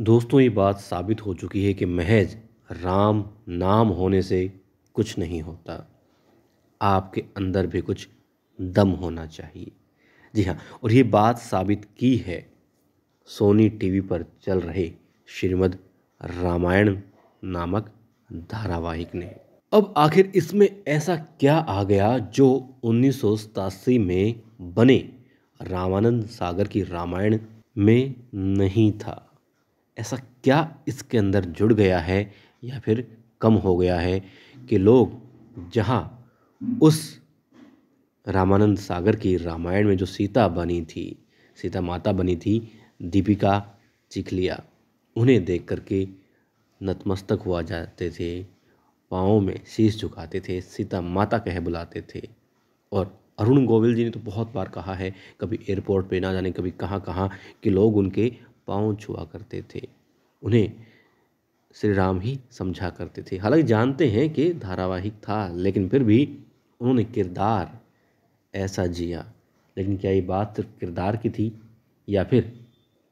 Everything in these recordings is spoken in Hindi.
दोस्तों ये बात साबित हो चुकी है कि महज राम नाम होने से कुछ नहीं होता आपके अंदर भी कुछ दम होना चाहिए जी हाँ और ये बात साबित की है सोनी टीवी पर चल रहे श्रीमद रामायण नामक धारावाहिक ने अब आखिर इसमें ऐसा क्या आ गया जो उन्नीस में बने रामानंद सागर की रामायण में नहीं था ऐसा क्या इसके अंदर जुड़ गया है या फिर कम हो गया है कि लोग जहाँ उस रामानंद सागर की रामायण में जो सीता बनी थी सीता माता बनी थी दीपिका चिखलिया उन्हें देख करके नतमस्तक हुआ जाते थे पाँव में शीश झुकाते थे सीता माता कह बुलाते थे और अरुण गोविल जी ने तो बहुत बार कहा है कभी एयरपोर्ट पे ना जाने कभी कहाँ कहाँ कि लोग उनके पाँव छुआ करते थे उन्हें श्री राम ही समझा करते थे हालांकि जानते हैं कि धारावाहिक था लेकिन फिर भी उन्होंने किरदार ऐसा जिया लेकिन क्या ये बात सिर्फ किरदार की थी या फिर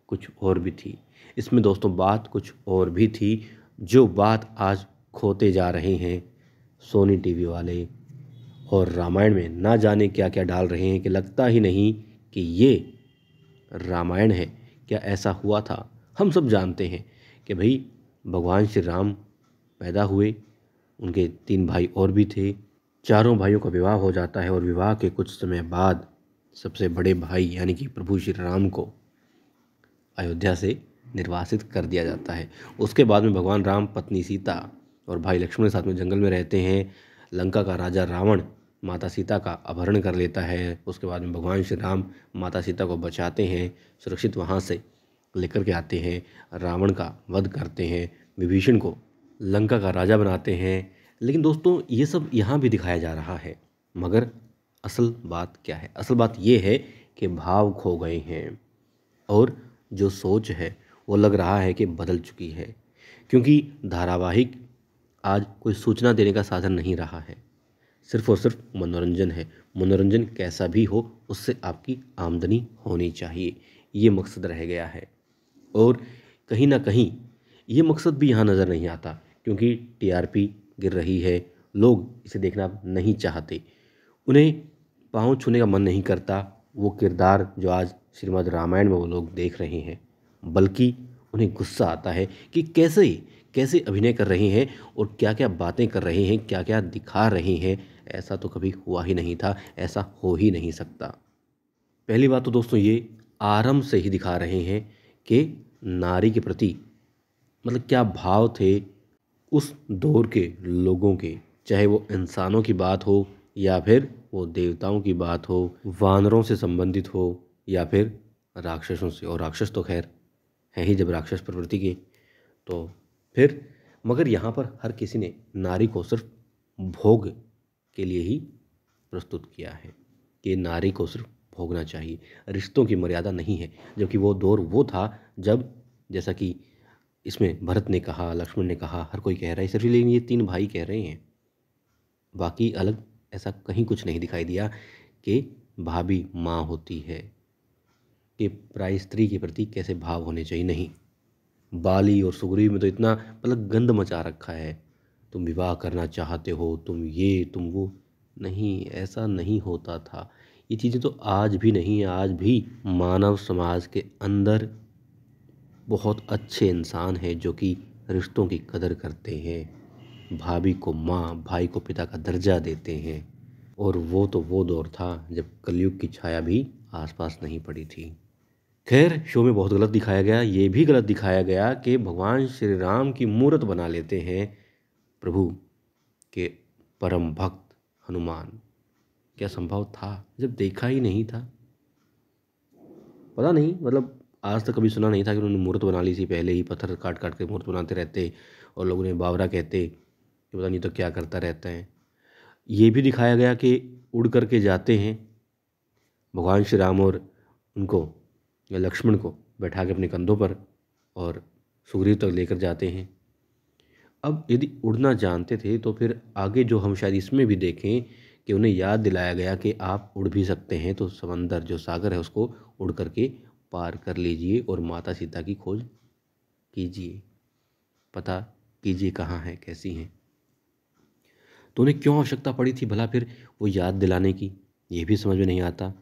कुछ और भी थी इसमें दोस्तों बात कुछ और भी थी जो बात आज खोते जा रहे हैं सोनी टीवी वाले और रामायण में ना जाने क्या क्या डाल रहे हैं कि लगता ही नहीं कि ये रामायण है क्या ऐसा हुआ था हम सब जानते हैं कि भाई भगवान श्री राम पैदा हुए उनके तीन भाई और भी थे चारों भाइयों का विवाह हो जाता है और विवाह के कुछ समय बाद सबसे बड़े भाई यानी कि प्रभु श्री राम को अयोध्या से निर्वासित कर दिया जाता है उसके बाद में भगवान राम पत्नी सीता और भाई लक्ष्मण के साथ में जंगल में रहते हैं लंका का राजा रावण माता सीता का अपहरण कर लेता है उसके बाद में भगवान श्री राम माता सीता को बचाते हैं सुरक्षित वहाँ से लेकर के आते हैं रावण का वध करते हैं विभीषण को लंका का राजा बनाते हैं लेकिन दोस्तों ये सब यहाँ भी दिखाया जा रहा है मगर असल बात क्या है असल बात ये है कि भाव खो गए हैं और जो सोच है वो लग रहा है कि बदल चुकी है क्योंकि धारावाहिक आज कोई सूचना देने का साधन नहीं रहा है सिर्फ और सिर्फ मनोरंजन है मनोरंजन कैसा भी हो उससे आपकी आमदनी होनी चाहिए ये मकसद रह गया है और कहीं ना कहीं ये मकसद भी यहाँ नज़र नहीं आता क्योंकि टीआरपी गिर रही है लोग इसे देखना नहीं चाहते उन्हें पाँव छूने का मन नहीं करता वो किरदार जो आज श्रीमद् रामायण में वो लोग देख रहे हैं बल्कि उन्हें गुस्सा आता है कि कैसे कैसे अभिनय कर रहे हैं और क्या क्या बातें कर रहे हैं क्या क्या दिखा रहे हैं ऐसा तो कभी हुआ ही नहीं था ऐसा हो ही नहीं सकता पहली बात तो दोस्तों ये आरंभ से ही दिखा रहे हैं कि नारी के प्रति मतलब क्या भाव थे उस दौर के लोगों के चाहे वो इंसानों की बात हो या फिर वो देवताओं की बात हो वानरों से संबंधित हो या फिर राक्षसों से और राक्षस तो खैर हैं ही जब राक्षस प्रवृत्ति के तो फिर मगर यहाँ पर हर किसी ने नारी को सिर्फ भोग के लिए ही प्रस्तुत किया है कि नारी को सिर्फ भोगना चाहिए रिश्तों की मर्यादा नहीं है जबकि वो दौर वो था जब जैसा कि इसमें भरत ने कहा लक्ष्मण ने कहा हर कोई कह रहा है सिर्फ लेकिन ये तीन भाई कह रहे हैं बाकी अलग ऐसा कहीं कुछ नहीं दिखाई दिया कि भाभी माँ होती है कि प्राय स्त्री के प्रति कैसे भाव होने चाहिए नहीं बाली और सुग्रीव में तो इतना मतलब गंद मचा रखा है तुम विवाह करना चाहते हो तुम ये तुम वो नहीं ऐसा नहीं होता था ये चीज़ें तो आज भी नहीं है आज भी मानव समाज के अंदर बहुत अच्छे इंसान हैं जो कि रिश्तों की कदर करते हैं भाभी को माँ भाई को पिता का दर्जा देते हैं और वो तो वो दौर था जब कलयुग की छाया भी आसपास नहीं पड़ी थी खैर शो में बहुत गलत दिखाया गया ये भी गलत दिखाया गया कि भगवान श्री राम की मूर्त बना लेते हैं प्रभु के परम भक्त हनुमान क्या संभव था जब देखा ही नहीं था पता नहीं मतलब आज तक कभी सुना नहीं था कि उन्होंने मूर्त बना ली थी पहले ही पत्थर काट काट के मूर्त बनाते रहते और लोग उन्हें बावरा कहते कि पता नहीं तो क्या करता रहता है ये भी दिखाया गया कि उड़ करके जाते हैं भगवान श्री राम और उनको या लक्ष्मण को बैठा के अपने कंधों पर और सुग्रीव तक लेकर जाते हैं अब यदि उड़ना जानते थे तो फिर आगे जो हम शायद इसमें भी देखें कि उन्हें याद दिलाया गया कि आप उड़ भी सकते हैं तो समंदर जो सागर है उसको उड़ करके पार कर लीजिए और माता सीता की खोज कीजिए पता कीजिए कहाँ हैं कैसी हैं तो उन्हें क्यों आवश्यकता पड़ी थी भला फिर वो याद दिलाने की ये भी समझ में नहीं आता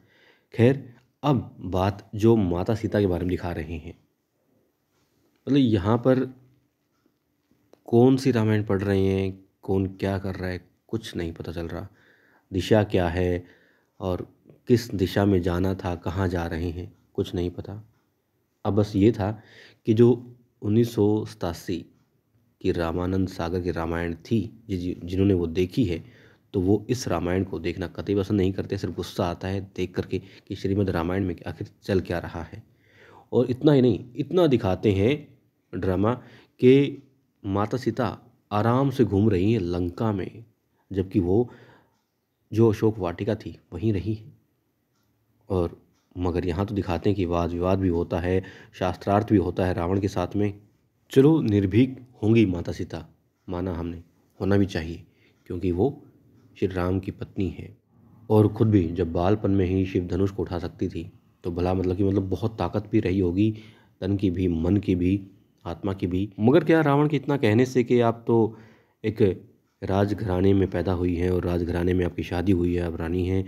खैर अब बात जो माता सीता के बारे में दिखा रहे हैं मतलब यहाँ पर कौन सी रामायण पढ़ रहे हैं कौन क्या कर रहा है कुछ नहीं पता चल रहा दिशा क्या है और किस दिशा में जाना था कहाँ जा रहे हैं कुछ नहीं पता अब बस ये था कि जो उन्नीस की रामानंद सागर की रामायण थी जिन्होंने वो देखी है तो वो इस रामायण को देखना कतई पसंद नहीं करते सिर्फ गुस्सा आता है देख करके कि श्रीमद् रामायण में आखिर चल क्या रहा है और इतना ही नहीं इतना दिखाते हैं ड्रामा कि माता सीता आराम से घूम रही हैं लंका में जबकि वो जो अशोक वाटिका थी वहीं रही है और मगर यहाँ तो दिखाते हैं कि वाद विवाद भी होता है शास्त्रार्थ भी होता है रावण के साथ में चलो निर्भीक होंगी माता सीता माना हमने होना भी चाहिए क्योंकि वो श्री राम की पत्नी है और खुद भी जब बालपन में ही शिव धनुष को उठा सकती थी तो भला मतलब कि मतलब बहुत ताकत भी रही होगी तन की भी मन की भी आत्मा की भी मगर क्या रावण के इतना कहने से कि आप तो एक राजघराने में पैदा हुई हैं और राजघराने में आपकी शादी हुई है आप रानी हैं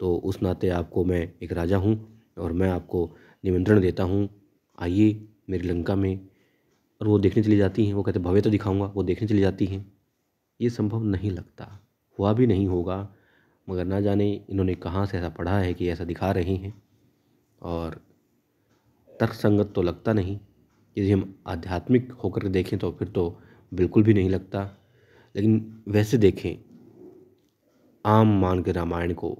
तो उस नाते आपको मैं एक राजा हूँ और मैं आपको निमंत्रण देता हूँ आइए मेरी लंका में और वो देखने चली जाती हैं वो कहते भव्य तो दिखाऊंगा वो देखने चली जाती हैं ये संभव नहीं लगता हुआ भी नहीं होगा मगर ना जाने इन्होंने कहाँ से ऐसा पढ़ा है कि ऐसा दिखा रही हैं और संगत तो लगता नहीं यदि हम आध्यात्मिक होकर देखें तो फिर तो बिल्कुल भी नहीं लगता लेकिन वैसे देखें आम मान के रामायण को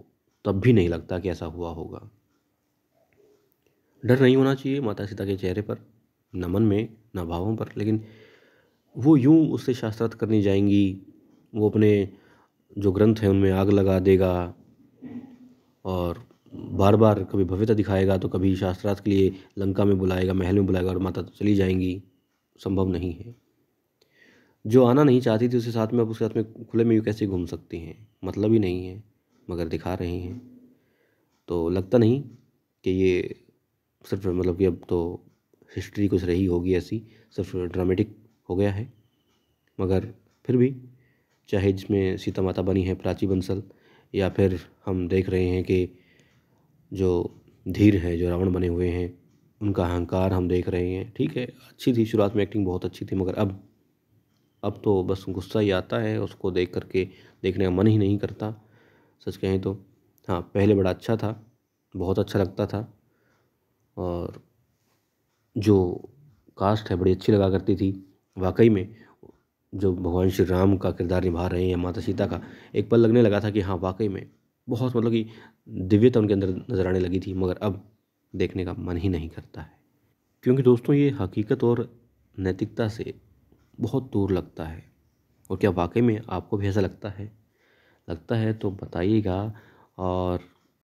तब भी नहीं लगता कि ऐसा हुआ होगा डर नहीं होना चाहिए माता सीता के चेहरे पर न मन में न भावों पर लेकिन वो यूं उससे शास्त्रार्थ करने जाएंगी वो अपने जो ग्रंथ हैं उनमें आग लगा देगा और बार बार कभी भव्यता दिखाएगा तो कभी शास्त्रार्थ के लिए लंका में बुलाएगा महल में बुलाएगा और माता तो चली जाएंगी संभव नहीं है जो आना नहीं चाहती थी उसके साथ में अब उसके साथ में खुले में यूँ कैसे घूम सकती हैं मतलब ही नहीं है मगर दिखा रहे हैं तो लगता नहीं कि ये सिर्फ मतलब कि अब तो हिस्ट्री कुछ रही होगी ऐसी सिर्फ ड्रामेटिक हो गया है मगर फिर भी चाहे जिसमें सीता माता बनी है प्राची बंसल या फिर हम देख रहे हैं कि जो धीर हैं जो रावण बने हुए हैं उनका अहंकार हम देख रहे हैं ठीक है अच्छी थी शुरुआत में एक्टिंग बहुत अच्छी थी मगर अब अब तो बस गुस्सा ही आता है उसको देख करके देखने का मन ही नहीं करता सच कहें तो हाँ पहले बड़ा अच्छा था बहुत अच्छा लगता था और जो कास्ट है बड़ी अच्छी लगा करती थी वाकई में जो भगवान श्री राम का किरदार निभा रहे हैं या माता सीता का एक पल लगने लगा था कि हाँ वाकई में बहुत मतलब कि दिव्यता उनके अंदर नज़र आने लगी थी मगर अब देखने का मन ही नहीं करता है क्योंकि दोस्तों ये हकीकत और नैतिकता से बहुत दूर लगता है और क्या वाकई में आपको भी ऐसा लगता है लगता है तो बताइएगा और